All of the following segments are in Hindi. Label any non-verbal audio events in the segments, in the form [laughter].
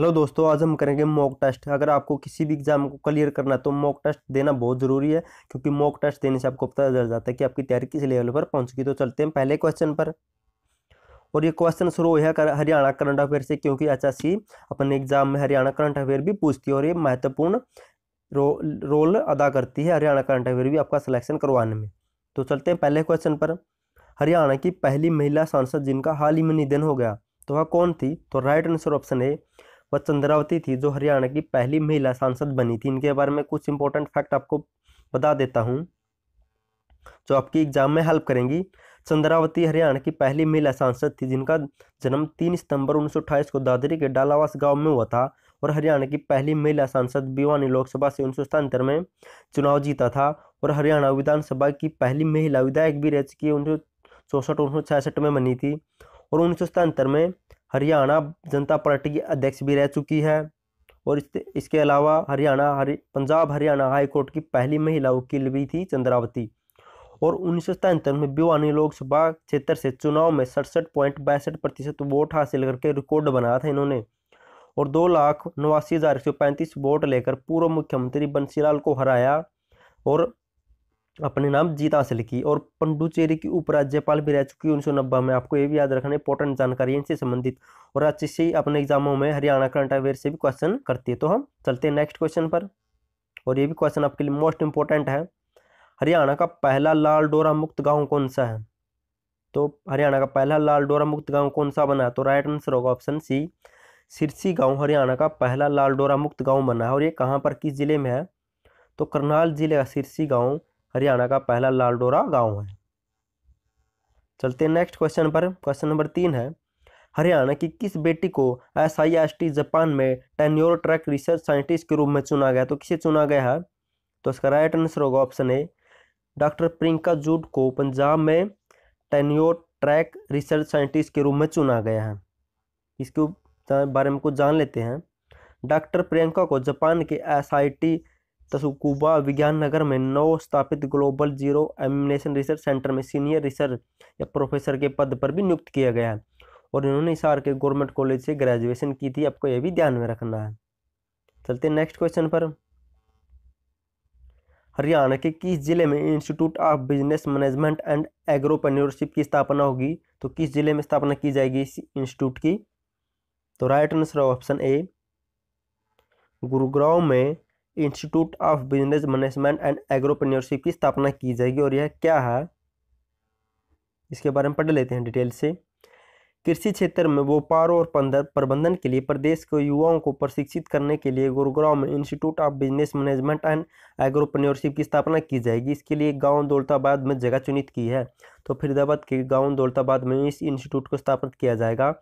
हेलो दोस्तों आज हम करेंगे मॉक टेस्ट अगर आपको किसी भी एग्जाम को क्लियर करना है तो मॉक टेस्ट देना बहुत ज़रूरी है क्योंकि मॉक टेस्ट देने से आपको पता चल जाता है कि आपकी तैयारी किस लेवल पर पहुंच गई तो चलते हैं पहले क्वेश्चन पर और ये क्वेश्चन शुरू हुआ हरियाणा करंट अफेयर से क्योंकि एच अपने एग्जाम में हरियाणा करंट अफेयर भी पूछती है और ये महत्वपूर्ण रो, रोल अदा करती है हरियाणा करंट अफेयर भी आपका सिलेक्शन करवाने में तो चलते हैं पहले क्वेश्चन पर हरियाणा की पहली महिला सांसद जिनका हाल ही में निधन हो गया तो वह कौन थी तो राइट आंसर ऑप्शन है वह चंद्रावती थी जो हरियाणा की पहली महिला सांसद बनी थी इनके बारे में कुछ इंपॉर्टेंट फैक्ट आपको बता देता हूँ जो आपकी एग्जाम में हेल्प करेंगी चंद्रावती हरियाणा की पहली महिला सांसद थी जिनका जन्म तीन सितंबर उन्नीस को दादरी के डालावास गाँव में हुआ था और हरियाणा की पहली महिला सांसद भिवानी लोकसभा से उन्नीस में चुनाव जीता था और हरियाणा विधानसभा की पहली महिला विधायक भी रह चुकी है उन्नीस सौ चौसठ उन्नीस सौ छियासठ में बनी थी और उन्नीस सौ में हरियाणा जनता पार्टी की अध्यक्ष भी रह चुकी है और इस, इसके अलावा हरियाणा हरि पंजाब हरियाणा हाई कोर्ट की पहली महिला वकील भी थी चंद्रावती और उन्नीस में भिवानी लोकसभा क्षेत्र से चुनाव में सड़सठ पॉइंट बासठ प्रतिशत वोट हासिल करके रिकॉर्ड बनाया था इन्होंने और दो लाख नवासी हज़ार एक सौ पैंतीस वोट लेकर पूर्व मुख्यमंत्री बंसीलाल को हराया और अपने नाम जीत हासिल की और पंडुचेरी की उपराज्यपाल भी रह चुकी उन्नीस सौ में आपको ये भी याद रखना इंपॉर्टेंट जानकारी इनसे संबंधित और अच्छे से अपने एग्जामों में हरियाणा करंट अफेयर से भी क्वेश्चन करती है तो हम चलते हैं नेक्स्ट क्वेश्चन पर और ये भी क्वेश्चन आपके लिए मोस्ट इंपॉर्टेंट है हरियाणा का पहला लाल डोरा मुक्त गाँव कौन सा है तो हरियाणा का पहला लाल डोरा मुक्त गाँव कौन सा बना तो राइट आंसर होगा ऑप्शन सी सिरसी गाँव हरियाणा का पहला लाल डोरा मुक्त गाँव बना है और ये कहाँ पर किस ज़िले में है तो करनाल जिले का सिरसी गाँव हरियाणा का पहला लालडोरा गांव है चलते हैं नेक्स्ट क्वेश्चन पर क्वेश्चन नंबर तीन है हरियाणा की किस बेटी को S I S T Japan में टेन्योर ट्रैक रिसर्च साइंटिस्ट के रूप में चुना गया तो किसे चुना गया है तो इसका राइट आंसर होगा ऑप्शन ए डॉक्टर प्रियंका जूट को पंजाब में टेन्योर ट्रैक रिसर्च साइंटिस्ट के रूप में चुना गया है इसके बारे में कुछ जान लेते हैं डॉक्टर प्रियंका को जापान के एस आई टी तसुकुबा विज्ञान नगर में नौ स्थापित global zero emission research centre में सीनियर रिसर्च या प्रोफेसर के पद पर भी नियुक्त किया गया है और इन्होंने इस के गवर्नमेंट कॉलेज से ग्रेजुएशन की थी आपको यह भी ध्यान में रखना है चलते नेक्स्ट क्वेश्चन पर हरियाणा के किस जिले में institute of business management and agripreneurship की स्थापना होगी तो किस जिले में स्थापना की जाएगी इस इंस्टीट्यूट की तो right answer option A Gurugram में institute of business management and agripreneurship की स्थापना की जाएगी और यह क्या है इसके बारे में पढ़ लेते हैं डिटेल से कृषि क्षेत्र में व्यापार और प्रबंधन के लिए प्रदेश के युवाओं को प्रशिक्षित करने के लिए गुरुग्राम में institute of business management and agripreneurship की स्थापना की जाएगी इसके लिए गांव दौलताबाद में जगह चुनित की है तो फरीदाबाद के गांव दौलताबाद में इस इंस्टीट्यूट को स्थापित किया जाएगा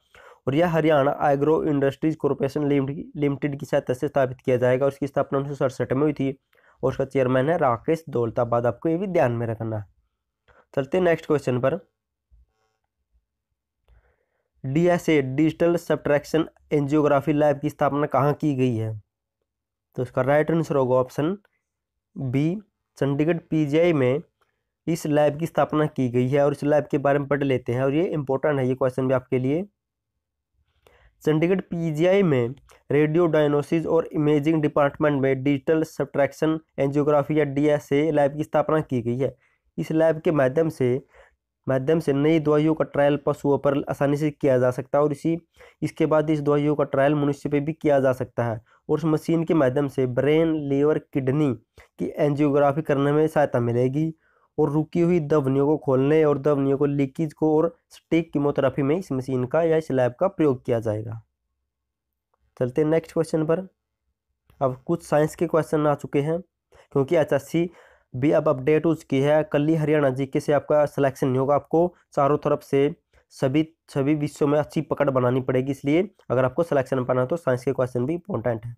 और यह Haryana agro industries corporation limited की सहायता से स्थापित किया जाएगा उसकी स्थापना उन्नीस सौ सड़सठ में हुई थी और उसका चेयरमैन है राकेश दौलताबाद आपको ये भी ध्यान में रखना है चलते नेक्स्ट क्वेश्चन पर DSA digital subtraction angiography lab की स्थापना कहाँ की गई है तो उसका राइट आंसर होगा ऑप्शन बी चंडीगढ़ पीजीआई में इस लैब की स्थापना की गई है और इस लैब के बारे में पढ़ लेते हैं और ये इंपॉर्टेंट है ये क्वेश्चन भी आपके लिए चंडीगढ़ पीजीआई में रेडियो डायनोसिस और इमेजिंग डिपार्टमेंट में डिजिटल सब्ट्रैक्शन एंजियोग्राफी या डीएसए लैब की स्थापना की गई है इस लैब के माध्यम से माध्यम से नई दवाइयों का ट्रायल पशुओं पर आसानी से किया जा सकता है और इसी इसके बाद इस दवाइयों का ट्रायल मनुष्य पर भी किया जा सकता है और उस मशीन के माध्यम से ब्रेन लीवर किडनी की एंजियोग्राफी करने में सहायता मिलेगी और रुकी हुई दवनियों को खोलने और दवनियों को लीकेज को और स्टेक कीमोथेरापी में इस मशीन का या इस लैब का प्रयोग किया जाएगा चलते नेक्स्ट क्वेश्चन पर अब कुछ साइंस के क्वेश्चन आ चुके हैं क्योंकि एच भी अब अपडेट हो चुकी है कल ही हरियाणा जी के से आपका सिलेक्शन नहीं होगा आपको चारों तरफ से सभी सभी विषयों में अच्छी पकड़ बनानी पड़ेगी इसलिए अगर आपको सिलेक्शन पाना है तो साइंस के क्वेश्चन भी इंपॉर्टेंट है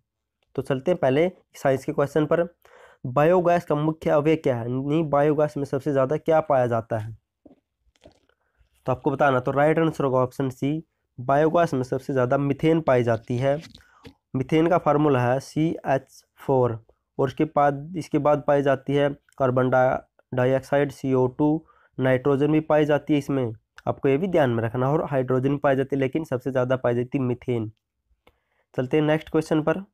तो चलते हैं पहले साइंस के क्वेश्चन पर बायोगैस का मुख्य अवय क्या है नहीं बायोगैस में सबसे ज़्यादा क्या पाया जाता है तो आपको बताना तो राइट आंसर होगा ऑप्शन सी बायोगैस में सबसे ज़्यादा मिथेन पाई जाती है मिथेन का फार्मूला है सी एच फोर और उसके बाद इसके बाद पाई जाती है carbon dioxide C O two nitrogen भी पाई जाती है इसमें आपको ये भी ध्यान में रखना और हाइड्रोजन भी पाई जाती है लेकिन सबसे ज़्यादा पाई जाती है मिथेन चलते हैं नेक्स्ट क्वेश्चन पर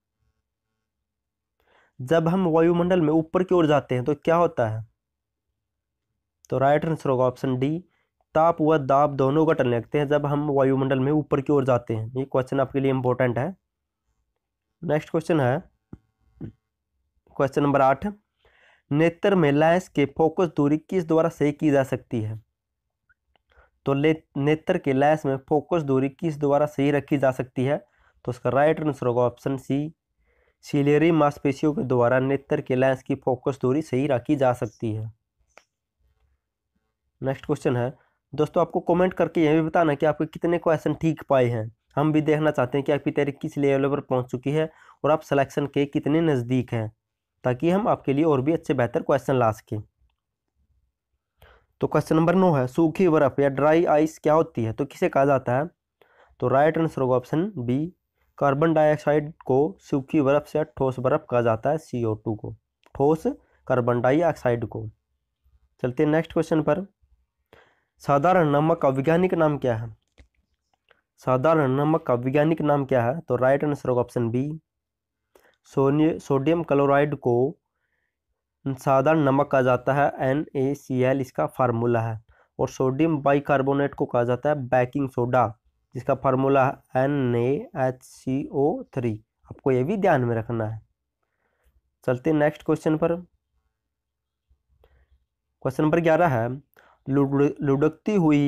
जब हम वायुमंडल में ऊपर की ओर जाते हैं तो क्या होता है तो राइट आंसर होगा ऑप्शन डी ताप व दाब दोनों टन लगते हैं जब हम वायुमंडल में ऊपर की ओर जाते हैं ये क्वेश्चन आपके लिए इंपॉर्टेंट है नेक्स्ट क्वेश्चन है क्वेश्चन नंबर आठ नेत्र में लैंस के फोकस दूरी किस द्वारा सही की जा सकती है तो ले नेत्र के लैंस में फोकस दूरी किस द्वारा सही रखी जा सकती है तो उसका राइट आंसर होगा ऑप्शन सी सिलेरी मांसपेशियों के द्वारा नेत्र के लेंस की फोकस दूरी सही रखी जा सकती है नेक्स्ट क्वेश्चन है दोस्तों आपको कमेंट करके यह भी बताना कि आपके कितने क्वेश्चन ठीक पाए हैं हम भी देखना चाहते हैं कि आपकी तैयारी किस लेवल पर पहुंच चुकी है और आप सिलेक्शन के कितने नज़दीक हैं ताकि हम आपके लिए और भी अच्छे बेहतर क्वेश्चन ला सकें तो क्वेश्चन नंबर नौ है सूखी बर्फ़ या ड्राई आइस क्या होती है तो किसे कहा जाता है तो राइट आंसर होगा ऑप्शन बी कार्बन डाइऑक्साइड को सूखी बर्फ से ठोस बर्फ कहा जाता है सी को ठोस कार्बन डाइऑक्साइड को चलते नेक्स्ट क्वेश्चन पर साधारण नमक का वैज्ञानिक नाम क्या है साधारण नमक का वैज्ञानिक नाम क्या है तो राइट आंसर होगा ऑप्शन बी सोनिय सोडियम क्लोराइड को साधारण नमक कहा जाता है एन ए सी एल इसका फार्मूला है और सोडियम बाइकार्बोनेट को कहा जाता है बैकिंग सोडा जिसका फार्मूला है N A H C O three आपको ये भी ध्यान में रखना है चलते नेक्स्ट क्वेश्चन पर क्वेश्चन नंबर ग्यारह है लुढ़कती हुई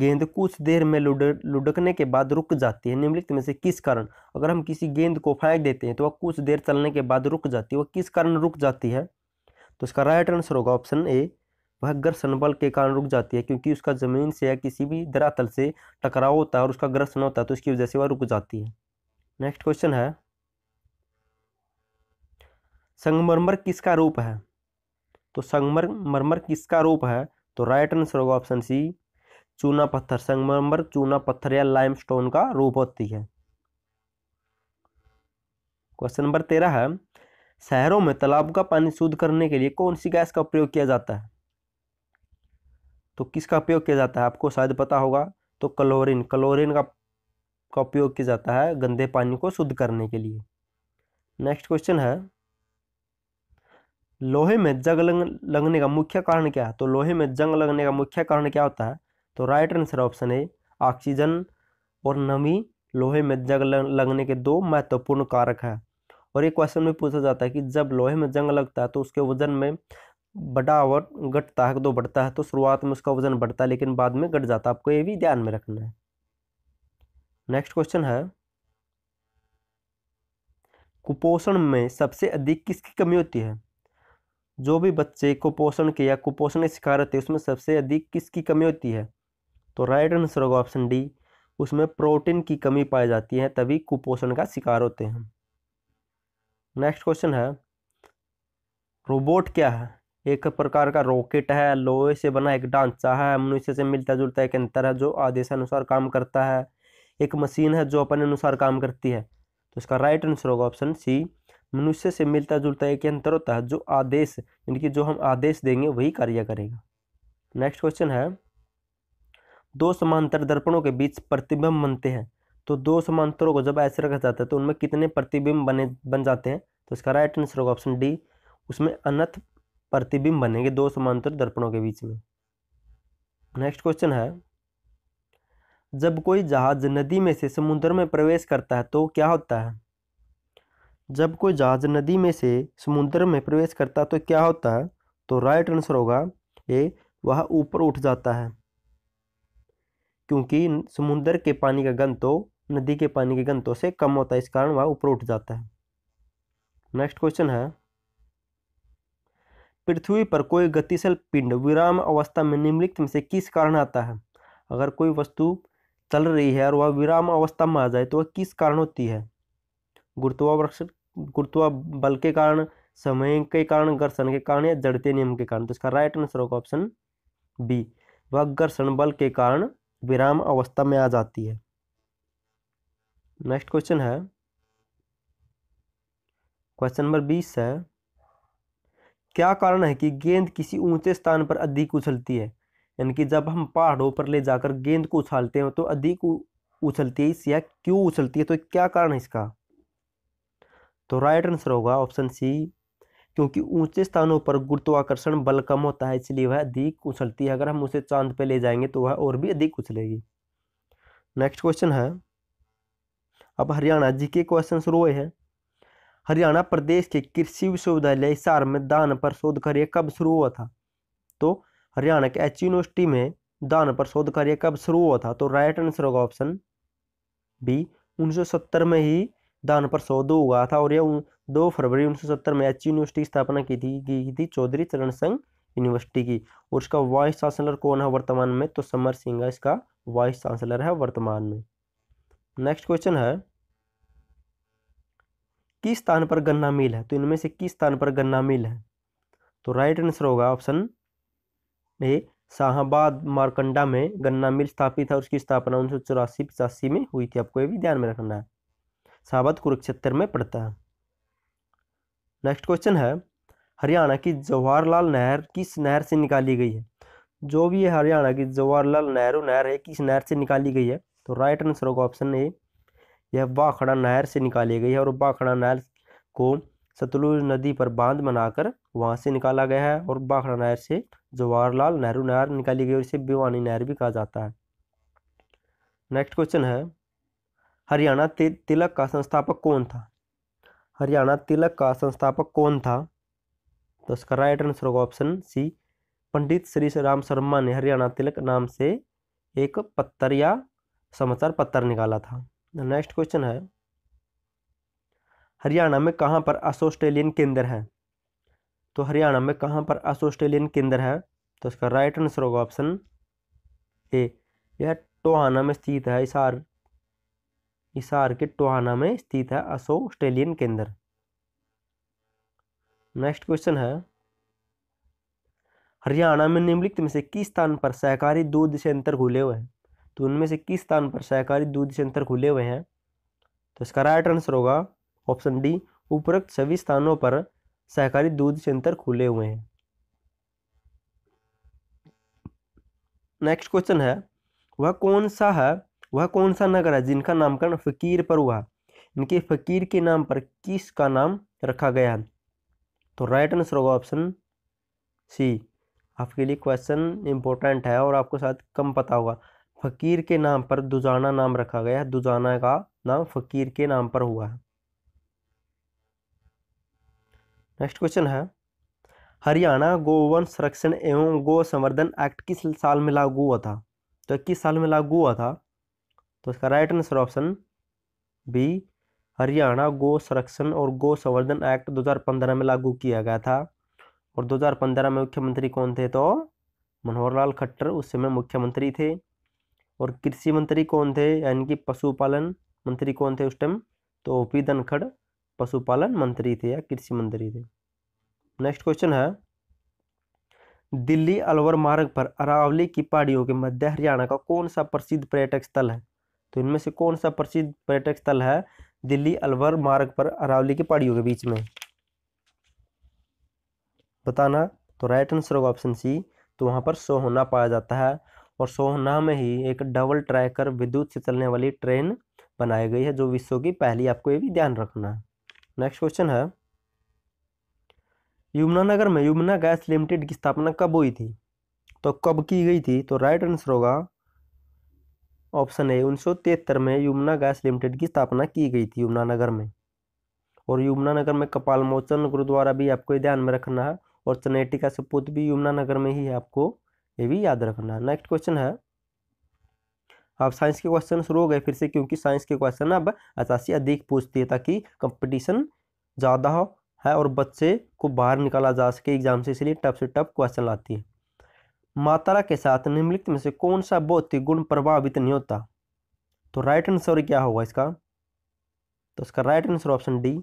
गेंद कुछ देर में लुड लुढ़कने के बाद रुक जाती है निम्नलिखित में से किस कारण अगर हम किसी गेंद को फेंक देते हैं तो वह कुछ देर चलने के बाद रुक जाती है वह किस कारण रुक जाती है तो इसका राइट आंसर होगा ऑप्शन ए वह घर्षण बल के कारण रुक जाती है क्योंकि उसका ज़मीन से या किसी भी धरातल से टकराव होता है और उसका घर्षण होता है तो उसकी वजह से वह रुक जाती है नेक्स्ट क्वेश्चन है संगमरमर किसका रूप है तो संगमरमर किसका रूप है तो राइट आंसर होगा ऑप्शन सी चूना पत्थर संगमरमर चूना पत्थर या स्टोन का रूप होती है क्वेश्चन नंबर तेरह है शहरों में तालाब का पानी शुद्ध करने के लिए कौन सी गैस का प्रयोग किया जाता है तो किसका उपयोग किया जाता है आपको शायद पता होगा तो क्लोरीन क्लोरीन का का उपयोग किया जाता है गंदे पानी को शुद्ध करने के लिए नेक्स्ट क्वेश्चन है लोहे में जंग लग, लगने का मुख्य कारण क्या है तो लोहे में जंग लगने का मुख्य कारण क्या होता है तो right answer option A oxygen और नमी लोहे में जंग लगने के दो महत्वपूर्ण कारक हैं और एक क्वेश्चन में पूछा जाता है कि जब लोहे में जंग लगता है तो उसके वजन में बड़ा और घटता है दो बढ़ता है तो शुरुआत में उसका वजन बढ़ता है लेकिन बाद में घट जाता है आपको ये भी ध्यान में रखना है नेक्स्ट क्वेश्चन है कुपोषण में सबसे अधिक किसकी कमी होती है जो भी बच्चे कुपोषण के या कुपोषण के शिकार होते हैं उसमें सबसे अधिक किसकी कमी होती है तो राइट आंसर होगा ऑप्शन डी उसमें प्रोटीन की कमी पाई जाती है तभी कुपोषण का शिकार होते हैं नेक्स्ट क्वेश्चन है रोबोट क्या है एक प्रकार का रॉकेट है लोहे से बना एक ढांचा है मनुष्य से मिलता जुलता एक अंतर है जो आदेशानुसार काम करता है एक मशीन है जो अपने अनुसार काम करती है तो इसका राइट आंसर होगा ऑप्शन सी मनुष्य से मिलता जुलता एक अंतर होता है जो आदेश यानी कि जो हम आदेश देंगे वही कार्य करेगा नेक्स्ट क्वेश्चन है दो समांतर दर्पणों के बीच प्रतिबिंब बनते हैं तो दो समांतरों को जब ऐसे रखा जाता है तो उनमें कितने प्रतिबिंब बने बन जाते हैं तो इसका राइट आंसर होगा ऑप्शन डी उसमें अनथ प्रतिबिंब बनेंगे दो समांतर दर्पणों के बीच में नेक्स्ट क्वेश्चन है जब कोई जहाज नदी में से समुद्र में प्रवेश करता है तो क्या होता है जब कोई जहाज नदी में से समुद्र में प्रवेश करता है तो क्या होता है तो राइट आंसर होगा ए वह ऊपर उठ जाता है क्योंकि समुद्र के पानी का तो नदी के पानी के गंतों से कम होता है इस कारण वह ऊपर उठ जाता है नेक्स्ट क्वेश्चन है पृथ्वी पर कोई गतिशील पिंड विराम अवस्था में निम्नलिखित में से किस कारण आता है अगर कोई वस्तु चल रही है और वह विराम अवस्था में आ जाए तो वह किस कारण होती है गुरुत्वाकर्षण गुरुत्वा बल के कारण समय के कारण घर्षण के कारण या जड़ते नियम के कारण तो इसका राइट आंसर होगा ऑप्शन बी वह घर्षण बल के कारण विराम अवस्था में आ जाती है नेक्स्ट क्वेश्चन है क्वेश्चन नंबर बीस है क्या कारण है कि गेंद किसी ऊंचे स्थान पर अधिक उछलती है यानी कि जब हम पहाड़ों पर ले जाकर गेंद को उछालते हैं तो अधिक उछलती है या क्यों उछलती है तो क्या कारण है इसका तो राइट आंसर होगा ऑप्शन सी क्योंकि ऊंचे स्थानों पर गुरुत्वाकर्षण बल कम होता है इसलिए वह अधिक उछलती है अगर हम उसे चांद पर ले जाएंगे तो वह और भी अधिक उछलेगी नेक्स्ट क्वेश्चन है अब हरियाणा जी के क्वेश्चन शुरू हुए हैं हरियाणा प्रदेश के कृषि विश्वविद्यालय हिसार में दान पर शोध कार्य कब शुरू हुआ था तो हरियाणा के एच यूनिवर्सिटी में दान पर शोध कार्य कब शुरू हुआ था तो राइट आंसर होगा ऑप्शन बी 1970 में ही दान पर शोध हुआ था और यह दो फरवरी 1970 में एच यूनिवर्सिटी स्थापना की थी की थी चौधरी चरण सिंह यूनिवर्सिटी की और इसका वाइस चांसलर कौन है वर्तमान में तो समर सिंह इसका वाइस चांसलर है वर्तमान में नेक्स्ट क्वेश्चन है किस स्थान पर गन्ना मिल है तो इनमें से किस स्थान पर गन्ना मिल है तो राइट आंसर होगा ऑप्शन ए शाहबाद मारकंडा में गन्ना मिल स्थापित है उसकी स्थापना उन्नीस सौ चौरासी पचासी में हुई थी आपको ये भी ध्यान में रखना है शाहबाद कुरुक्षेत्र में पड़ता है नेक्स्ट क्वेश्चन है हरियाणा की जवाहरलाल नहर किस नहर से निकाली गई है जो भी है हरियाणा की जवाहरलाल नेहरू नहर है किस नहर से निकाली गई है तो राइट आंसर होगा ऑप्शन ए यह बाखड़ा नहर से निकाली गई है और बाखड़ा नहर को सतलुज नदी पर बांध बनाकर वहाँ से निकाला गया है और बाखड़ा नहर से जवाहरलाल नेहरू नहर निकाली गई और इसे भिवानी नहर भी कहा जाता है नेक्स्ट क्वेश्चन है हरियाणा तिलक का संस्थापक कौन था हरियाणा तिलक का संस्थापक कौन था तो इसका राइट आंसर होगा ऑप्शन सी पंडित श्री राम शर्मा ने हरियाणा तिलक नाम से एक पत्थर या समाचार पत्थर निकाला था नेक्स्ट क्वेश्चन है हरियाणा में कहाँ पर असोस्ट्रेलियन केंद्र है तो हरियाणा में कहाँ पर असोस्ट्रेलियन केंद्र है तो इसका राइट आंसर होगा ऑप्शन ए यह टोहाना में स्थित है इसार इसार के टोहाना में स्थित है असो ऑस्ट्रेलियन केंद्र नेक्स्ट क्वेश्चन है हरियाणा में निम्नलिखित में से किस स्थान पर सहकारी दूध सेंटर खुले हुए हैं तो उनमें से किस स्थान पर सहकारी दूध संयंत्र खुले हुए हैं तो इसका राइट आंसर होगा ऑप्शन डी उपरोक्त सभी स्थानों पर सहकारी दूध संयंत्र खुले हुए हैं नेक्स्ट क्वेश्चन है वह कौन सा है वह कौन सा नगर है जिनका नामकरण फकीर पर हुआ इनके फकीर के नाम पर किस का नाम रखा गया है तो राइट आंसर होगा ऑप्शन सी आपके लिए क्वेश्चन इंपॉर्टेंट है और आपको शायद कम पता होगा फ़कीर के नाम पर दुजाना नाम रखा गया है दुजाना का नाम फ़कीर के नाम पर हुआ है नेक्स्ट क्वेश्चन है हरियाणा गोवन संरक्षण एवं गो संवर्धन एक्ट किस साल में लागू हुआ था तो इक्कीस साल में लागू हुआ था तो इसका right answer option B Haryana गो संरक्षण और गो संवर्धन एक्ट 2015 में लागू किया गया था और 2015 में मुख्यमंत्री कौन थे तो मनोहर लाल खट्टर उस समय मुख्यमंत्री थे और कृषि मंत्री कौन थे यानी कि पशुपालन मंत्री कौन थे उस टाइम तो ओपी धनखड़ पशुपालन मंत्री थे या कृषि मंत्री थे नेक्स्ट क्वेश्चन है दिल्ली अलवर मार्ग पर अरावली की पहाड़ियों के मध्य हरियाणा का कौन सा प्रसिद्ध पर्यटक स्थल है तो इनमें से कौन सा प्रसिद्ध पर्यटक स्थल है दिल्ली अलवर मार्ग पर अरावली की पहाड़ियों के बीच में बताना तो राइट आंसर होगा ऑप्शन सी तो वहाँ पर सोहना पाया जाता है और सोहना में ही एक डबल ट्रैकर विद्युत से चलने वाली ट्रेन बनाई गई है जो विश्व की पहली आपको ये भी ध्यान रखना है नेक्स्ट क्वेश्चन है यमुनानगर में यमुना गैस लिमिटेड की स्थापना कब हुई थी तो कब की गई थी तो राइट आंसर होगा ऑप्शन ए उन्नीस में यमुना गैस लिमिटेड की स्थापना की गई थी यमुनानगर में और यमुनानगर में कपाल मोचन गुरुद्वारा भी आपको ध्यान में रखना है और चनेटिका सपूत भी यमुनानगर में ही है आपको ये भी याद रखना नेक्स्ट क्वेश्चन है अब साइंस के क्वेश्चन शुरू हो गए फिर से क्योंकि साइंस के क्वेश्चन अब अचासी अधिक पूछती है ताकि कंपटीशन ज़्यादा हो है और बच्चे को बाहर निकाला जा सके एग्जाम से इसलिए टफ से टफ क्वेश्चन लाती है मात्रा के साथ निम्नलिखित में से कौन सा भौतिक गुण प्रभावित नहीं होता तो राइट आंसर क्या होगा इसका तो इसका राइट आंसर ऑप्शन डी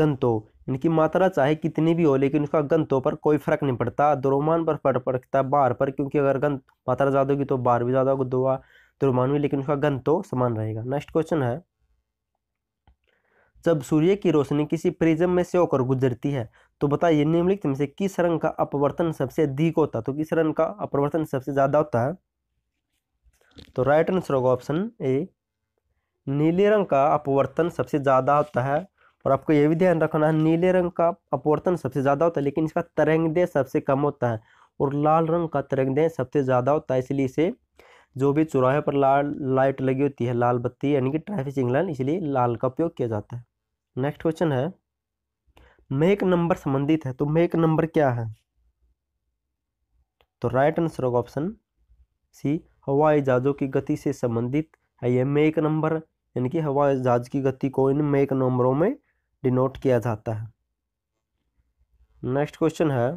गंतो इनकी मात्रा चाहे कितनी भी हो लेकिन उसका गंतों पर कोई फर्क नहीं पड़ता द्रोमान पर फर्क पड़ता बार पर क्योंकि अगर गंत मात्रा ज़्यादा होगी तो बार भी ज़्यादा होगा दुआ द्रोमान भी लेकिन उसका गंत तो समान रहेगा नेक्स्ट क्वेश्चन है जब सूर्य की रोशनी किसी प्रिज्म में से होकर गुजरती है तो बताइए निम्नलिखित में से किस रंग का अपवर्तन सबसे अधिक होता है तो किस रंग का अपवर्तन सबसे ज़्यादा होता है तो राइट आंसर होगा ऑप्शन ए नीले रंग का अपवर्तन सबसे ज़्यादा होता है और आपको ये भी ध्यान रखना है नीले रंग का अपवर्तन सबसे ज़्यादा होता है लेकिन इसका तरंगदेह सबसे कम होता है और लाल रंग का तरंगदेह सबसे ज़्यादा होता है इसलिए इसे जो भी चौराहे पर लाल लाइट लगी होती है लाल बत्ती यानी कि ट्रैफिक सिग्नल इसलिए लाल का उपयोग किया जाता है नेक्स्ट क्वेश्चन है मेक नंबर संबंधित है तो मेक नंबर क्या है तो राइट आंसर होगा ऑप्शन सी हवाई जहाज़ों की गति से संबंधित है यह मेक नंबर यानी कि हवाई जहाज की गति को इन मेक नंबरों में डिनोट किया जाता है नेक्स्ट क्वेश्चन है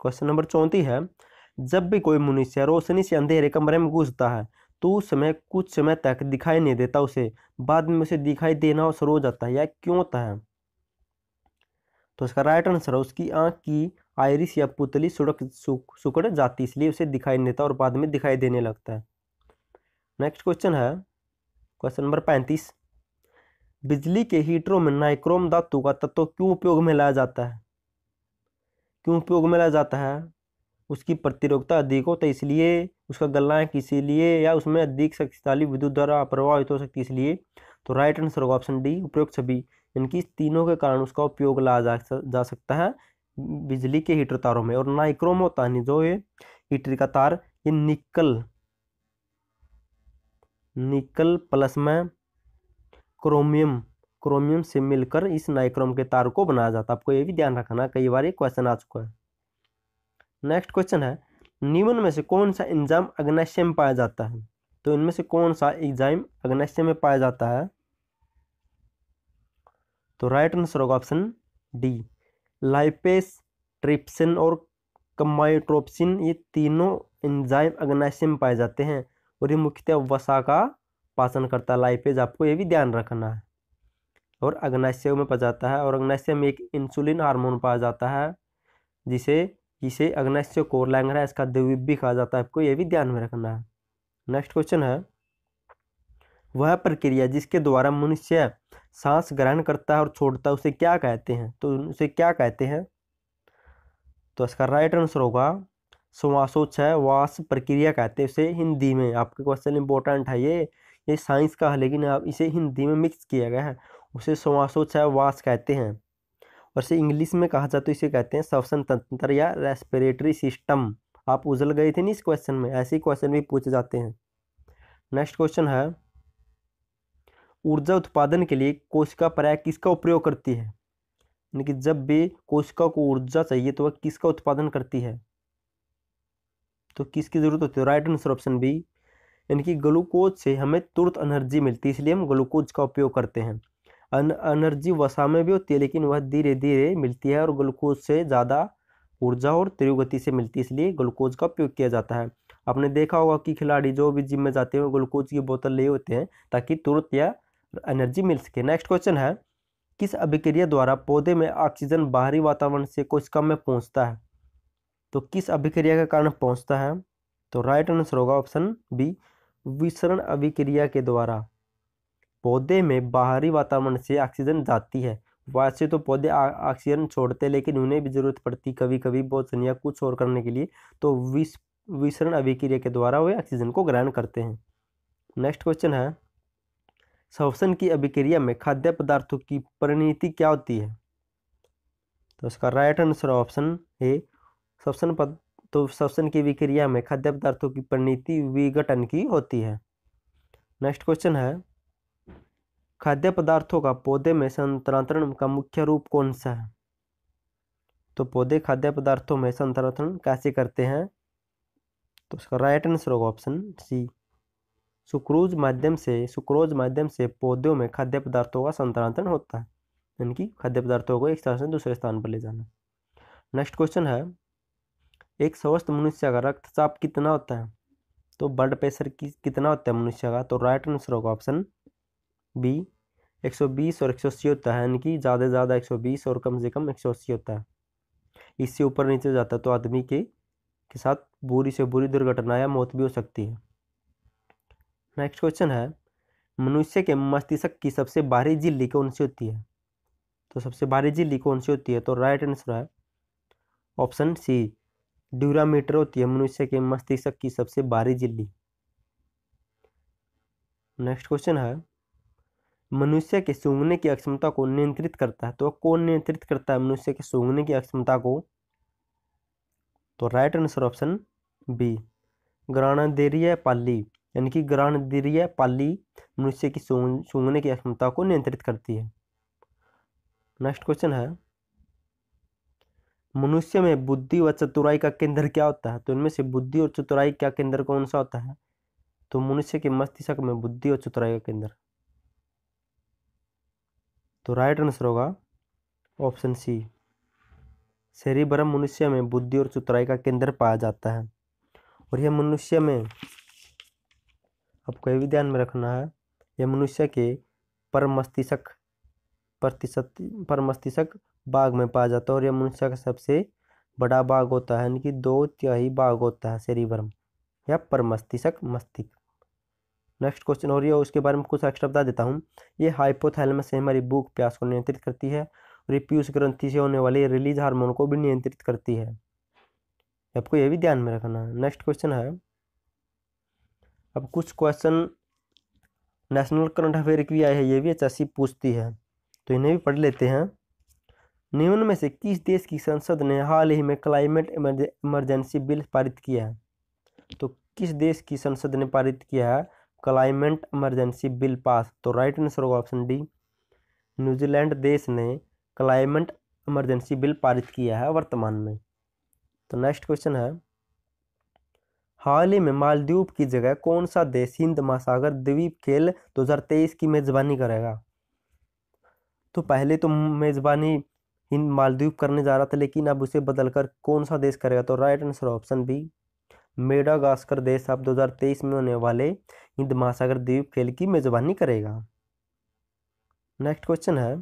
क्वेश्चन नंबर चौथी है जब भी कोई मनुष्य रोशनी से अंधेरे कमरे में घुसता है तो उस समय कुछ समय तक दिखाई नहीं देता उसे बाद में उसे दिखाई देना शुरू हो जाता है या क्यों होता है तो इसका राइट आंसर है उसकी आंख की आयरिस या पुतली सुड़क सुकड़ जाती है इसलिए उसे दिखाई नहीं देता और बाद में दिखाई देने लगता है नेक्स्ट क्वेश्चन है क्वेश्चन नंबर पैंतीस बिजली के हीटरों में नाइक्रोम धातु का तत्व क्यों उपयोग में लाया जाता है क्यों उपयोग में लाया जाता है उसकी प्रतिरोधता अधिक हो तो इसलिए उसका गलनांक इसीलिए या उसमें अधिक शक्तिशाली विद्युत द्वारा प्रभावित हो सकती है इसलिए तो राइट आंसर होगा ऑप्शन डी उपयोग छवि इनकी तीनों के कारण उसका उपयोग लाया जा, जा सकता है बिजली के हीटर तारों में और नाइक्रोम होता है जो ये हीटर का तार ये निकल निकल प्लस में क्रोमियम क्रोमियम से मिलकर इस नाइक्रोम के तार को बनाया जाता है आपको ये भी ध्यान रखना कई बार ये क्वेश्चन आ चुका है नेक्स्ट क्वेश्चन है निम्न में से कौन सा एंजाम अग्नाशय में पाया जाता है तो इनमें से कौन सा एग्जाइम अग्नाशय में पाया जाता है तो राइट आंसर होगा ऑप्शन डी लाइपेस ट्रिप्सिन और कमायोट्रोप्सिन ये तीनों एंजाइम अग्नाशय में पाए जाते हैं और ये मुख्यतः वसा का पाचनकर्ता लाइपेज आपको ये भी ध्यान रखना है और अग्नाशय में पा जाता है और अग्नाशय में एक इंसुलिन हार्मोन पाया जाता है जिसे जिसे अग्नाशय को लैंगरा इसका द्वीप भी कहा जाता है आपको ये भी ध्यान में रखना है नेक्स्ट क्वेश्चन है वह प्रक्रिया जिसके द्वारा मनुष्य सांस ग्रहण करता है और छोड़ता है उसे क्या कहते हैं तो उसे क्या कहते हैं तो इसका राइट आंसर होगा श्वासोच्छय वास प्रक्रिया कहते हैं उसे हिंदी में आपके क्वेश्चन इंपॉर्टेंट है ये ये साइंस का है लेकिन अब इसे हिंदी में मिक्स किया गया है उसे वास कहते हैं और इसे इंग्लिश में कहा जाए तो इसे कहते हैं श्वसन तंत्र या रेस्पिरेटरी सिस्टम आप उजल गए थे नहीं इस क्वेश्चन में ऐसे क्वेश्चन भी पूछे जाते हैं नेक्स्ट क्वेश्चन है ऊर्जा उत्पादन के लिए कोशिका पर्याय किसका उपयोग करती है यानी कि जब भी कोशिका को ऊर्जा चाहिए तो वह किसका उत्पादन करती है तो किसकी ज़रूरत होती है राइट आंसर ऑप्शन बी यानी कि ग्लूकोज से हमें तुरंत एनर्जी मिलती है इसलिए हम ग्लूकोज का उपयोग करते हैं एनर्जी वसा में भी होती है लेकिन वह धीरे धीरे मिलती है और ग्लूकोज से ज़्यादा ऊर्जा और तीव्रगति से मिलती है इसलिए ग्लूकोज का उपयोग किया जाता है आपने देखा होगा कि खिलाड़ी जो भी जिम में जाते हैं वो ग्लूकोज की बोतल ले होते हैं ताकि तुरंत या एनर्जी मिल सके नेक्स्ट क्वेश्चन है किस अभिक्रिया द्वारा पौधे में ऑक्सीजन बाहरी वातावरण से कुछ कम में पहुंचता है तो किस अभिक्रिया के कारण पहुंचता है तो राइट आंसर होगा ऑप्शन बी विसरण अभिक्रिया के द्वारा पौधे में बाहरी वातावरण से ऑक्सीजन जाती है वैसे तो पौधे ऑक्सीजन छोड़ते लेकिन उन्हें भी जरूरत पड़ती कभी कभी भोजन या कुछ और करने के लिए तो विष विसरण अभिक्रिया के द्वारा वे ऑक्सीजन को ग्रहण करते हैं नेक्स्ट क्वेश्चन है श्वसन की अभिक्रिया में खाद्य पदार्थों की परिणति क्या होती है तो इसका राइट आंसर ऑप्शन ए श्वसन तो श्वसन की विक्रिया में खाद्य पदार्थों की परिणति विघटन की होती है नेक्स्ट क्वेश्चन है खाद्य पदार्थों का पौधे में संतरातरण का मुख्य रूप कौन सा है तो पौधे खाद्य पदार्थों में संतरातरण कैसे करते हैं तो उसका राइट आंसर होगा ऑप्शन सी सुक्रोज माध्यम से सुक्रोज माध्यम से पौधों में खाद्य पदार्थों का संतरातरण होता है यानी कि खाद्य पदार्थों को एक स्थान से दूसरे स्थान पर ले जाना नेक्स्ट क्वेश्चन है एक स्वस्थ मनुष्य का रक्तचाप कितना होता है तो ब्लड प्रेशर की कितना होता है मनुष्य का तो राइट आंसर होगा ऑप्शन बी 120 और 180 होता है यानी कि ज़्यादा से ज़्यादा 120 और कम से कम 180 होता है इससे ऊपर नीचे जाता है तो आदमी के के साथ बुरी से बुरी दुर्घटना या मौत भी हो सकती है नेक्स्ट क्वेश्चन है मनुष्य के मस्तिष्क की सबसे बाहरी झिल्ली कौन सी होती है तो सबसे बाहरी झिल्ली कौन सी होती है तो राइट आंसर है ऑप्शन सी ड्यूरामीटर होती है मनुष्य के मस्तिष्क की सबसे बारी झिल्ली नेक्स्ट क्वेश्चन है मनुष्य के सूंघने की अक्षमता को नियंत्रित करता है तो कौन नियंत्रित करता है मनुष्य के सूंघने की अक्षमता को तो राइट आंसर ऑप्शन बी ग्राणधीर्य पाली यानी कि ग्राणधीर्य पाली मनुष्य की सूंघने की अक्षमता को नियंत्रित करती है नेक्स्ट क्वेश्चन है मनुष्य में बुद्धि व चतुराई का केंद्र क्या होता है तो इनमें से बुद्धि और चतुराई का केंद्र कौन सा होता है तो मनुष्य के मस्तिष्क में बुद्धि और चतुराई का केंद्र तो राइट आंसर होगा ऑप्शन सी सेरिब्रम मनुष्य में बुद्धि और चतुराई का केंद्र पाया जाता है और यह मनुष्य में आपको यह भी ध्यान में रखना है यह मनुष्य के पर मस्तिष्क प्रतिशत पर मस्तिष्क बाघ में पाया जाता है और यह मनुष्य का सबसे बड़ा बाघ होता है यानी कि दो त्याही बाघ होता है सेरिब्रम या पर मस्तिष्क मस्तिष्क नेक्स्ट क्वेश्चन और ये उसके बारे में कुछ एक्स्ट्रा बता देता हूँ ये हाइपोथैलेमस से हमारी भूख प्यास को नियंत्रित करती है और ये पीयूष ग्रंथि से होने वाले रिलीज हार्मोन को भी नियंत्रित करती है आपको ये भी ध्यान में रखना है नेक्स्ट क्वेश्चन है अब कुछ क्वेश्चन नेशनल करंट अफेयर की आई है ये भी एच पूछती है तो इन्हें भी पढ़ लेते हैं निम्न में से किस देश की संसद ने हाल ही में क्लाइमेट इमरजेंसी बिल पारित किया है तो किस देश की संसद ने पारित किया है क्लाइमेट इमरजेंसी बिल पास तो राइट आंसर होगा ऑप्शन डी न्यूजीलैंड देश ने क्लाइमेट इमरजेंसी बिल पारित किया है वर्तमान में तो नेक्स्ट क्वेश्चन है हाल ही में मालदीव की जगह कौन सा देश हिंद महासागर द्वीप खेल 2023 की मेजबानी करेगा तो पहले तो मेज़बानी हिंद मालदीव करने जा रहा था लेकिन अब उसे बदलकर कौन सा देश करेगा तो right answer option B Madagascar देश अब 2023 में होने वाले हिंद महासागर द्वीप खेल की मेजबानी करेगा नेक्स्ट क्वेश्चन है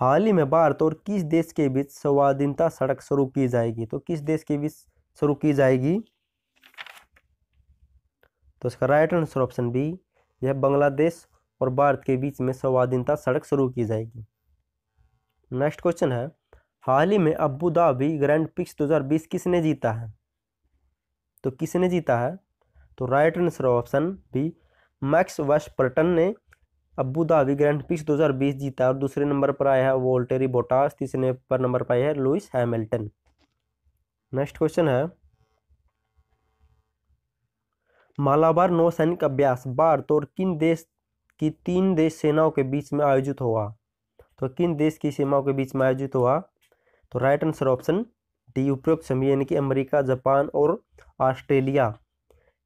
हाल ही में भारत और किस देश के बीच स्वाधीनता सड़क शुरू की जाएगी तो किस देश के बीच शुरू की जाएगी तो इसका राइट आंसर ऑप्शन बी यह बांग्लादेश और भारत के बीच में स्वाधीनता सड़क शुरू की जाएगी नेक्स्ट क्वेश्चन है हाल ही में अबू धाबी ग्रैंड पिक्स 2020 किसने जीता है तो किसने जीता है तो right answer option B Max Verstappen ने अबू धाबी ग्रैंड पिक्स 2020 जीता और दूसरे नंबर पर आया है वोल्टेरी बोटास तीसरे पर नंबर पर आया है लुइस हैमिल्टन नेक्स्ट क्वेश्चन है मालाबार नौसैनिक अभ्यास भारत और किन देश कि तीन देश सेनाओं के बीच में आयोजित हुआ तो किन देश की सीमाओं के बीच में आयोजित हुआ तो राइट आंसर ऑप्शन डी उपयुक्त समय यानी कि अमेरिका जापान और ऑस्ट्रेलिया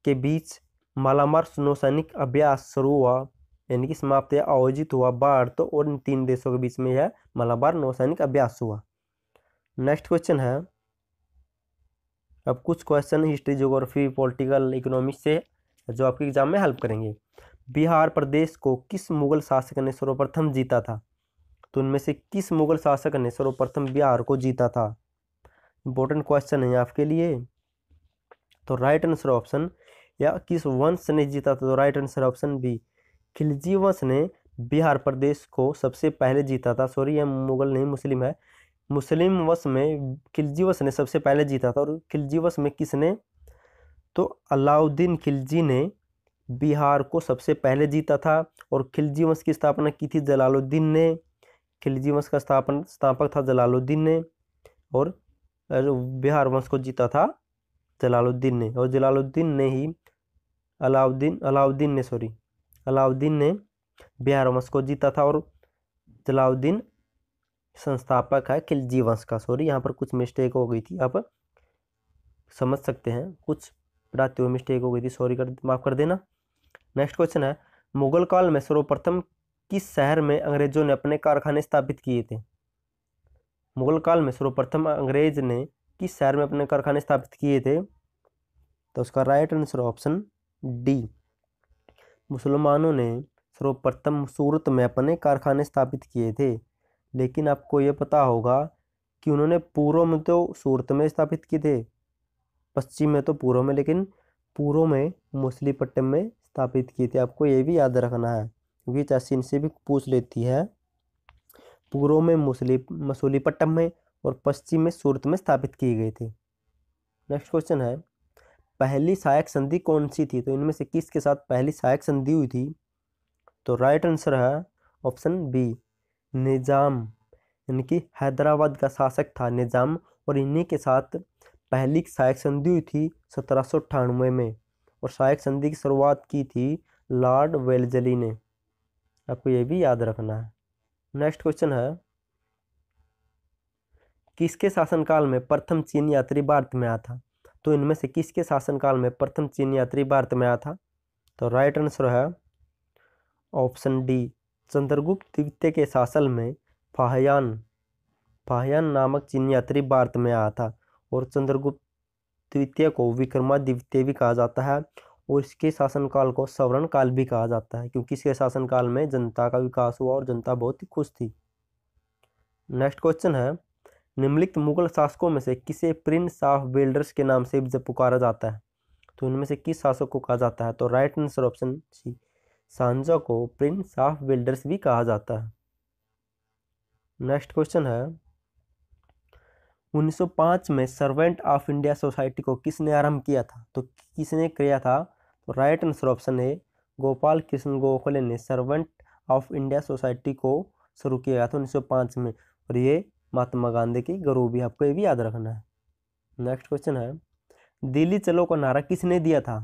के बीच मालामार नौसैनिक अभ्यास शुरू हुआ यानी कि समाप्त आयोजित हुआ भारत तो और इन तीन देशों के बीच में यह मालामार नौसैनिक अभ्यास हुआ नेक्स्ट क्वेश्चन है अब कुछ question history geography political economics से जो आपके एग्जाम में हेल्प करेंगे बिहार प्रदेश को किस मुगल शासक ने सर्वप्रथम जीता था तो उनमें से किस मुगल शासक ने सर्वप्रथम बिहार को जीता था इंपॉर्टेंट क्वेश्चन है आपके लिए तो राइट आंसर ऑप्शन या किस वंश ने जीता था तो right answer option B Khilji वंश ने बिहार प्रदेश को सबसे पहले जीता था सॉरी यह मुगल नहीं मुस्लिम है मुस्लिम वंश में खिलजी वंश ने सबसे पहले जीता था और खिलजी वंश में किसने तो अलाउद्दीन खिलजी ने बिहार को सबसे पहले जीता था और खिलजी वंश की स्थापना की थी जलालुद्दीन ने खिलजी वंश का स्थापन स्थापक था जलालुद्दीन ने और बिहार वंश को जीता था जलालुद्दीन ने और जलालुद्दीन ने ही अलाउद्दीन अलाउद्दीन ने सॉरी अलाउद्दीन ने बिहार वंश को जीता था और जलाउद्दीन संस्थापक है खिलजी वंश का सॉरी यहाँ पर कुछ मिस्टेक हो गई थी आप समझ सकते हैं कुछ रात हुए मिस्टेक हो गई थी सॉरी कर माफ़ कर देना नेक्स्ट क्वेश्चन है मुगल काल में सर्वप्रथम किस शहर में अंग्रेजों ने अपने कारखाने स्थापित किए थे मुगल काल में सर्वप्रथम अंग्रेज ने किस शहर में अपने कारखाने स्थापित किए थे तो उसका राइट आंसर ऑप्शन डी मुसलमानों ने सर्वप्रथम सूरत में अपने कारखाने स्थापित किए थे लेकिन आपको ये पता होगा कि उन्होंने पूर्व में तो सूरत में स्थापित किए थे पश्चिम में तो पूर्व में लेकिन पूर्व में मुसलीपट्टम में स्थापित की थी आपको ये भी याद रखना है क्योंकि चाची इनसे भी पूछ लेती है पूर्व में मुसली मसूलीपट्टम में और पश्चिम में सूरत में स्थापित की गई थी नेक्स्ट क्वेश्चन है पहली सहायक संधि कौन सी थी तो इनमें से किसके साथ पहली सहायक संधि हुई थी तो राइट आंसर है ऑप्शन बी निज़ाम यानी कि हैदराबाद का शासक था निज़ाम और इन्हीं के साथ पहली सहायक संधि हुई थी सत्रह में और सहायक संधि की शुरुआत की थी लॉर्ड वेलजली ने आपको ये भी याद रखना है नेक्स्ट क्वेश्चन है किसके शासनकाल में प्रथम चीन यात्री भारत में आया था तो इनमें से किसके शासनकाल में प्रथम चीन यात्री भारत में आया था तो राइट आंसर है ऑप्शन डी चंद्रगुप्त द्वितीय के शासन में फाहयान फाहयान नामक चीन यात्री भारत में आया था और चंद्रगुप्त द्वितीय को विक्रमा द्वितीय भी कहा जाता है और इसके शासनकाल को सवर्ण काल भी कहा जाता है क्योंकि इसके शासनकाल में जनता का विकास हुआ और जनता बहुत ही खुश थी नेक्स्ट क्वेश्चन है निम्नलिखित मुगल शासकों में से किसे प्रिंस ऑफ बिल्डर्स के नाम से जब पुकारा जाता है तो इनमें से किस शासक को कहा जाता है तो राइट आंसर ऑप्शन सी सांझा को प्रिंस ऑफ बिल्डर्स भी कहा जाता है नेक्स्ट क्वेश्चन है 1905 में सर्वेंट ऑफ इंडिया सोसाइटी को किसने आरंभ किया था तो किसने किया था तो राइट आंसर ऑप्शन है गोपाल कृष्ण गोखले ने सर्वेंट ऑफ इंडिया सोसाइटी को शुरू किया था 1905 में और ये महात्मा गांधी की गौरव भी आपको ये भी याद रखना है नेक्स्ट क्वेश्चन है दिल्ली चलो का नारा किसने दिया था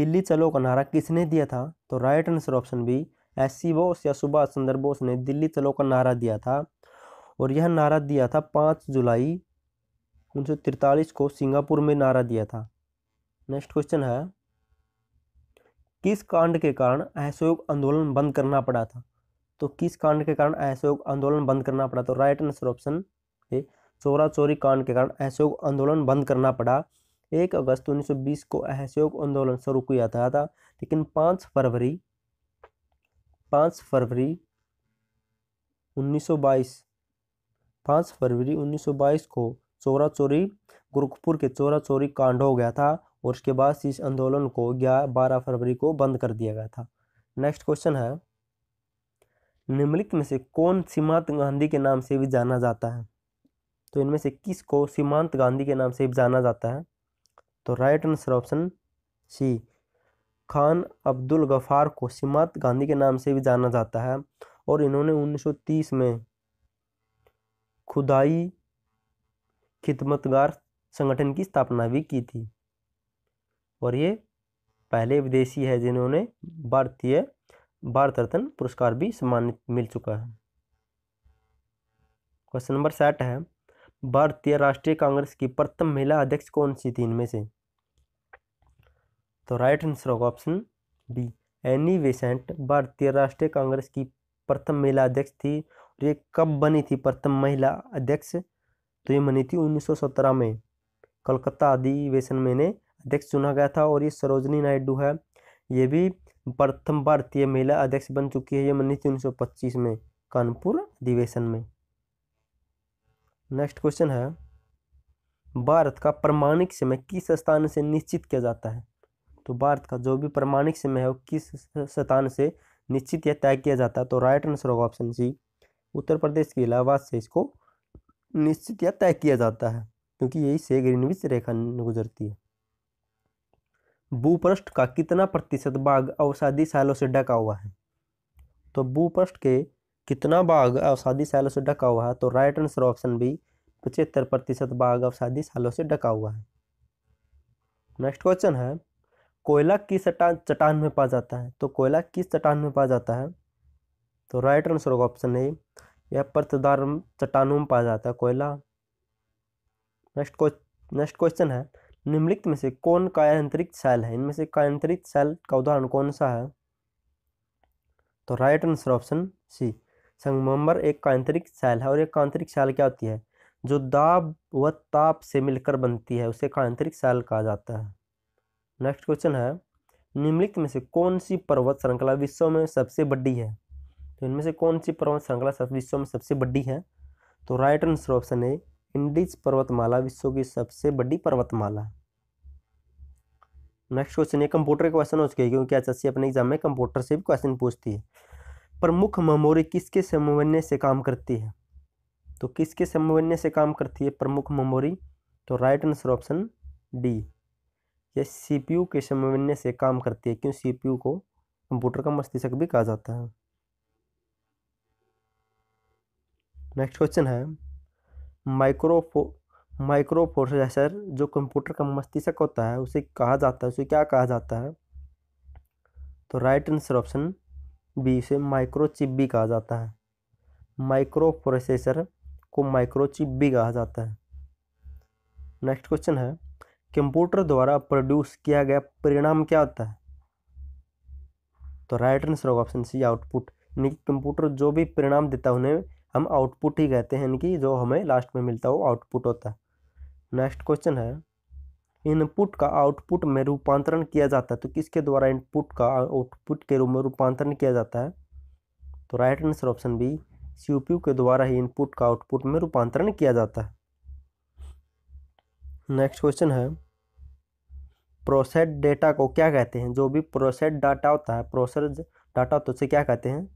दिल्ली चलो का नारा किसने दिया था तो right answer option B S C Bose या सुभाष चंद्र बोस ने दिल्ली चलो का नारा दिया था और यह नारा दिया था पाँच जुलाई उन्नीस को सिंगापुर में नारा दिया था नेक्स्ट क्वेश्चन है किस कांड के कारण असहयोग आंदोलन बंद करना पड़ा था तो किस कांड के कारण असहयोग आंदोलन बंद करना पड़ा तो राइट आंसर ऑप्शन ए चोरा चोरी कांड के कारण असहयोग आंदोलन बंद करना पड़ा एक अगस्त 1920 को असहयोग आंदोलन शुरू किया था, था लेकिन पाँच फरवरी पाँच फरवरी पाँच फरवरी 1922 को चोरा चोरी गोरखपुर के चोरा चोरी कांड हो गया था और उसके बाद इस आंदोलन को ग्यारह बारह फरवरी को बंद कर दिया गया था नेक्स्ट क्वेश्चन है निम्नलिखित में से कौन सीमांत गांधी के नाम से भी जाना जाता है तो इनमें से किस को सीमांत गांधी के नाम से भी जाना जाता है तो right answer option C Khan Abdul Ghaffar को सीमांत गांधी के नाम से भी जाना जाता है और इन्होंने 1930 में खुदाई खिदमतगार संगठन की स्थापना भी की थी और ये पहले विदेशी है जिन्होंने भारतीय भारत रत्न पुरस्कार भी सम्मानित मिल चुका है क्वेश्चन नंबर साठ है भारतीय राष्ट्रीय कांग्रेस की प्रथम महिला अध्यक्ष कौन सी थी इनमें से तो राइट आंसर होगा option B Annie Besant Bharatiya Rashtriya Congress की प्रथम महिला अध्यक्ष थी तो ये कब बनी थी प्रथम महिला अध्यक्ष तो ये बनी थी 1917 में कलकत्ता अधिवेशन में इन्हें अध्यक्ष चुना गया था और ये सरोजनी नायडू है ये भी प्रथम भारतीय महिला अध्यक्ष बन चुकी है ये बनी थी उन्नीस में कानपुर अधिवेशन में नेक्स्ट क्वेश्चन है भारत का प्रमाणिक समय किस स्थान से निश्चित किया जाता है तो भारत का जो भी प्रमाणिक समय है वो किस स्थान से निश्चित या तय किया जाता है तो राइट आंसर होगा ऑप्शन सी उत्तर प्रदेश के इलाहाबाद से इसको निश्चित या तय किया जाता है क्योंकि यही से ग्रीनविच रेखा गुजरती है भूपृष्ठ का कितना प्रतिशत भाग अवसादी सालों से ढका हुआ है तो भूपृष्ठ के कितना भाग अवसादी सालों से ढका हुआ है तो राइट आंसर ऑप्शन भी पचहत्तर प्रतिशत भाग अवसादी सालों से ढका हुआ है नेक्स्ट क्वेश्चन है कोयला किस चट्टान में पा जाता है तो कोयला किस चट्टान में पा जाता है तो राइट आंसर होगा ऑप्शन ए यह पर्तदार चट्टानों में पाया जाता है कोयला नेक्स्ट क्वेश्चन नेक्स्ट क्वेश्चन है निम्नलिखित में से कौन का अंतरिक्ष शैल है इनमें से का अंतरिक्ष शैल का उदाहरण कौन सा है तो राइट आंसर ऑप्शन सी संगमरमर एक कांतरिक शैल है और एक कांतरिक शैल क्या होती है जो दाब व ताप से मिलकर बनती है उसे कांतरिक शैल कहा जाता है नेक्स्ट क्वेश्चन है निम्नलिखित में से कौन सी पर्वत श्रृंखला विश्व में सबसे बड़ी है तो इनमें से कौन सी पर्वत श्रृंखला सब विश्व में सबसे बड़ी है तो राइट आंसर ऑप्शन है इंडीज पर्वतमाला विश्व की सबसे बड़ी पर्वतमाला नेक्स्ट क्वेश्चन ये कंप्यूटर क्वेश्चन हो चुके हैं क्योंकि एच अपने एग्जाम में कंप्यूटर से भी क्वेश्चन पूछती है प्रमुख मेमोरी किसके समन्वय से काम करती है तो किसके समन्वय से काम करती है प्रमुख मेमोरी तो राइट आंसर ऑप्शन डी ये सीपीयू के समन्वय से काम करती है क्यों सीपीयू को कंप्यूटर का मस्तिष्क भी कहा जाता है नेक्स्ट क्वेश्चन है माइक्रोफो माइक्रो प्रोसेसर जो कंप्यूटर का मस्तिष्क होता है उसे कहा जाता है उसे क्या कहा जाता है तो राइट आंसर ऑप्शन बी उसे माइक्रोचिप भी कहा जाता है माइक्रो प्रोसेसर को माइक्रोचिप भी कहा जाता है नेक्स्ट क्वेश्चन है कंप्यूटर द्वारा प्रोड्यूस किया गया परिणाम क्या होता है तो राइट आंसर होगा ऑप्शन सी आउटपुट यानी कंप्यूटर जो भी परिणाम देता है उन्हें हम आउटपुट ही कहते हैं इनकी जो हमें लास्ट में मिलता है वो आउटपुट होता है नेक्स्ट क्वेश्चन है इनपुट का आउटपुट में रूपांतरण किया जाता है तो किसके द्वारा इनपुट का आउटपुट के रूप में रूपांतरण किया जाता है तो right answer option B C के द्वारा ही इनपुट का आउटपुट में रूपांतरण किया जाता है नेक्स्ट क्वेश्चन है प्रोसेस डेटा को क्या कहते हैं जो भी प्रोसेस डाटा होता है प्रोसेस डाटा तो उसे क्या कहते हैं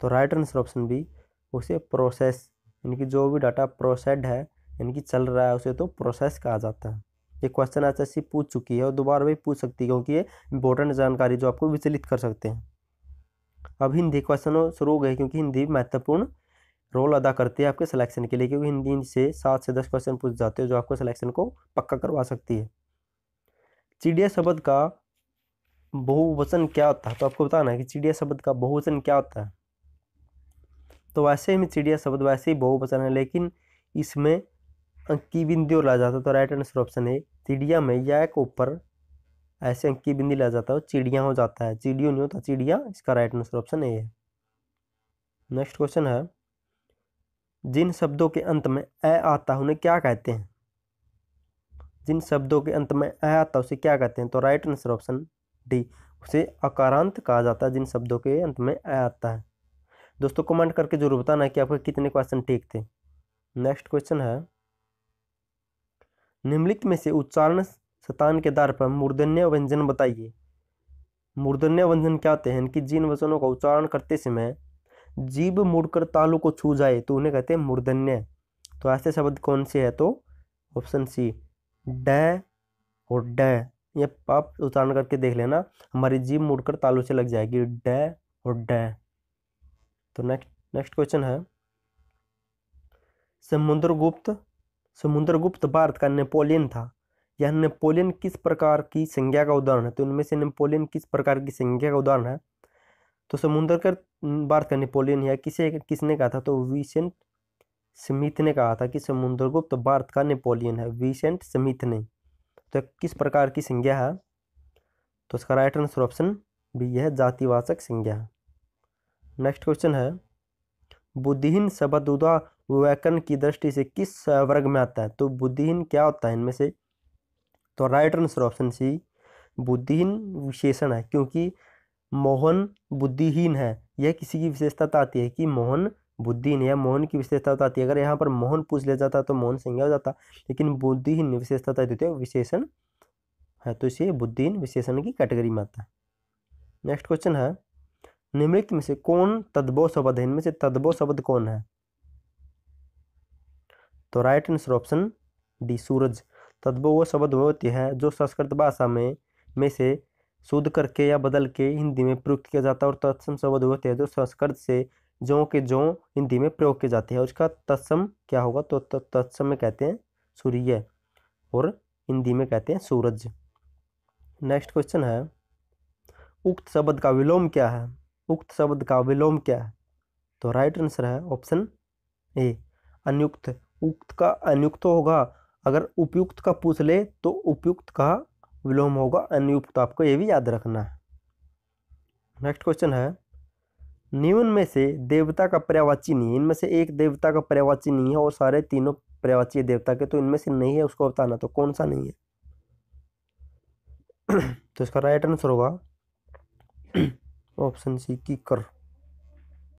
तो राइट आंसर ऑप्शन बी उसे प्रोसेस यानी कि जो भी डाटा प्रोसेस्ड है यानी कि चल रहा है उसे तो प्रोसेस कहा जाता है ये क्वेश्चन एच एस पूछ चुकी है और दोबारा भी पूछ सकती है क्योंकि ये इंपॉर्टेंट जानकारी जो आपको विचलित कर सकते हैं अब हिंदी क्वेश्चन शुरू हो गए क्योंकि हिंदी महत्वपूर्ण रोल अदा करती है आपके सिलेक्शन के लिए क्योंकि हिंदी से सात से दस क्वेश्चन पूछ जाते हैं जो आपको सिलेक्शन को पक्का करवा सकती है चिड़िया शब्द का बहुवचन क्या होता है तो आपको बताना है कि चिड़िया शब्द का बहुवचन क्या होता है तो वैसे ही चिड़िया शब्द वैसे ही बहुवचन है लेकिन इसमें अंकी बिंदी और ला जाता है तो राइट आंसर ऑप्शन है चिड़िया में या एक ऊपर ऐसे अंकी बिंदी ला जाता है चिड़िया हो जाता है चिड़ियों नहीं होता चिड़िया इसका राइट आंसर ऑप्शन ए है नेक्स्ट क्वेश्चन है जिन शब्दों के अंत में ए आता है उन्हें क्या कहते हैं जिन शब्दों के अंत में ए आता है उसे क्या कहते हैं तो राइट आंसर ऑप्शन डी उसे अकारांत कहा जाता है जिन शब्दों के अंत में ए आता है दोस्तों कमेंट करके जरूर बताना कि आपके कितने क्वेश्चन ठीक थे नेक्स्ट क्वेश्चन है निम्नलिखित में से उच्चारण स्थान के आधार पर मूर्धन्य व्यंजन बताइए मूर्धन्य व्यंजन क्या होते हैं इनकी जिन वचनों का उच्चारण करते समय जीव मुड़कर तालु को छू जाए तो उन्हें कहते हैं मूर्धन्य तो ऐसे शब्द कौन से है तो ऑप्शन सी ड और ड ये आप उच्चारण करके देख लेना हमारी जीव मुड़कर तालु से लग जाएगी ड और ड तो नेक्स्ट नेक्स्ट क्वेश्चन है समुद्रगुप्त समुद्रगुप्त भारत का नेपोलियन था यह नेपोलियन किस प्रकार की संज्ञा का उदाहरण है तो इनमें से नेपोलियन किस प्रकार की संज्ञा का उदाहरण है तो समुद्रकर भारत का नेपोलियन है किसे किसने कहा था तो विसेंट स्मिथ ने कहा था कि समुद्रगुप्त भारत का नेपोलियन है विसेंट स्मिथ ने तो किस प्रकार की संज्ञा है तो इसका राइट आंसर ऑप्शन भी यह जातिवाचक संज्ञा है नेक्स्ट क्वेश्चन है बुद्धिहीन शब्द उदा व्याकरण की दृष्टि से किस वर्ग में आता है तो बुद्धिहीन क्या होता है इनमें से तो राइट आंसर ऑप्शन सी बुद्धिहीन विशेषण है क्योंकि मोहन बुद्धिहीन है यह किसी की विशेषता तो आती है कि मोहन बुद्धिहीन या मोहन की विशेषता तो आती है अगर यहाँ पर मोहन पूछ लिया जाता तो मोहन संज्ञा हो जाता लेकिन बुद्धिहीन विशेषता बताई तो है विशेषण है तो इसे बुद्धिहीन विशेषण की कैटेगरी में आता है नेक्स्ट क्वेश्चन है निम्नलिखित में से कौन तद्भव शब्द है इनमें से तद्भव शब्द कौन है तो राइट आंसर ऑप्शन डी सूरज तद्भव वो शब्द होती है जो संस्कृत भाषा में में से शुद्ध करके या बदल के हिंदी में प्रयोग किया जाता है और तत्सम शब्द होते हैं जो संस्कृत से जो के जो हिंदी में प्रयोग किए जाते हैं उसका तत्सम क्या होगा तो तत्सम में कहते हैं सूर्य और हिंदी में कहते हैं सूरज नेक्स्ट क्वेश्चन है उक्त शब्द का विलोम क्या है उक्त शब्द का विलोम क्या है तो राइट आंसर है ऑप्शन ए अनियुक्त उक्त का अनियुक्त होगा अगर उपयुक्त का पूछ ले तो उपयुक्त का विलोम होगा अनियुक्त तो आपको ये भी याद रखना है नेक्स्ट क्वेश्चन है निम्न में से देवता का पर्यावाची नहीं इनमें से एक देवता का पर्यावाची नहीं है और सारे तीनों पर्यावाची देवता के तो इनमें से नहीं है उसको बताना तो कौन सा नहीं है [clears throat] तो इसका राइट आंसर होगा ऑप्शन सी कीकर